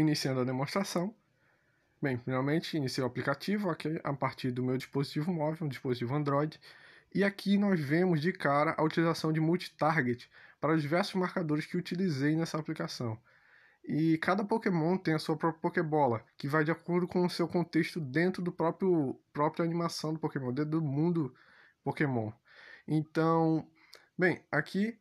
Iniciando a demonstração. Bem, finalmente iniciei o aplicativo okay, a partir do meu dispositivo móvel, um dispositivo Android. E aqui nós vemos de cara a utilização de multi-target para os diversos marcadores que utilizei nessa aplicação. E cada Pokémon tem a sua própria Pokébola, que vai de acordo com o seu contexto dentro do próprio própria animação do Pokémon, dentro do mundo Pokémon. Então, bem, aqui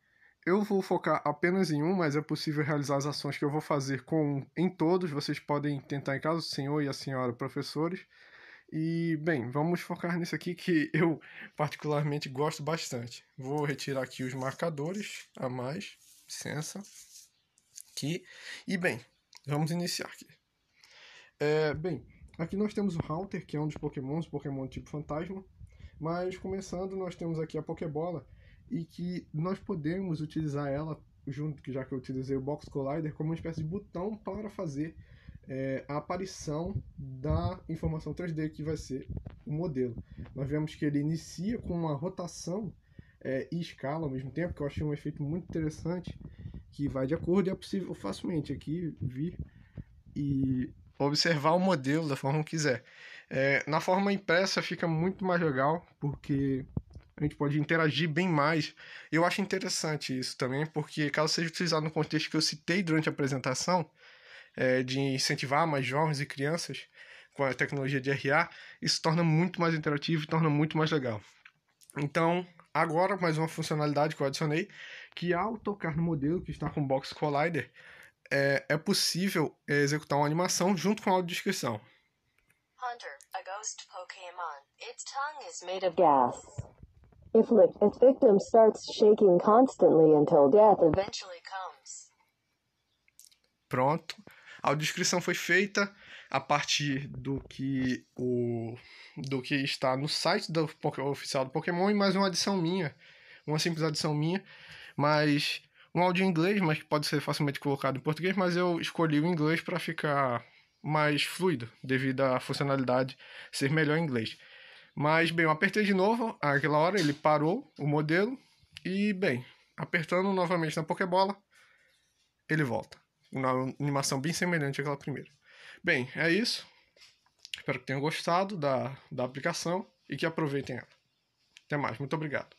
eu vou focar apenas em um, mas é possível realizar as ações que eu vou fazer com em todos. Vocês podem tentar em casa, o senhor e a senhora professores. E, bem, vamos focar nesse aqui que eu particularmente gosto bastante. Vou retirar aqui os marcadores a mais, licença. Aqui. E, bem, vamos iniciar aqui. É, bem, aqui nós temos o Halter, que é um dos pokémons, pokémon tipo fantasma. Mas, começando, nós temos aqui a Pokébola, e que nós podemos utilizar ela, junto que já que eu utilizei o Box Collider, como uma espécie de botão para fazer é, a aparição da informação 3D que vai ser o modelo. Nós vemos que ele inicia com uma rotação é, e escala ao mesmo tempo, que eu achei um efeito muito interessante, que vai de acordo e é possível facilmente aqui vir e observar o modelo da forma que quiser. É, na forma impressa fica muito mais legal, porque a gente pode interagir bem mais. Eu acho interessante isso também, porque caso seja utilizado no contexto que eu citei durante a apresentação, é, de incentivar mais jovens e crianças com a tecnologia de RA, isso torna muito mais interativo e torna muito mais legal. Então, agora mais uma funcionalidade que eu adicionei, que ao tocar no modelo que está com o Box Collider, é, é possível é, executar uma animação junto com a audiodescrição. Hunter, a ghost Pokémon. Its tongue is made of gas. If licked, its victim starts shaking constantly until death eventually comes. Pronto. A descrição foi feita a partir do que o do que está no site do oficial do Pokémon e mais uma adição minha, uma simples adição minha, mas um áudio em inglês, mas que pode ser facilmente colocado em português, mas eu escolhi o inglês para ficar mais fluido, devido à funcionalidade ser melhor em inglês. Mas, bem, eu apertei de novo, aquela hora ele parou o modelo e, bem, apertando novamente na Pokébola, ele volta. Uma animação bem semelhante àquela primeira. Bem, é isso. Espero que tenham gostado da, da aplicação e que aproveitem ela. Até mais, muito obrigado.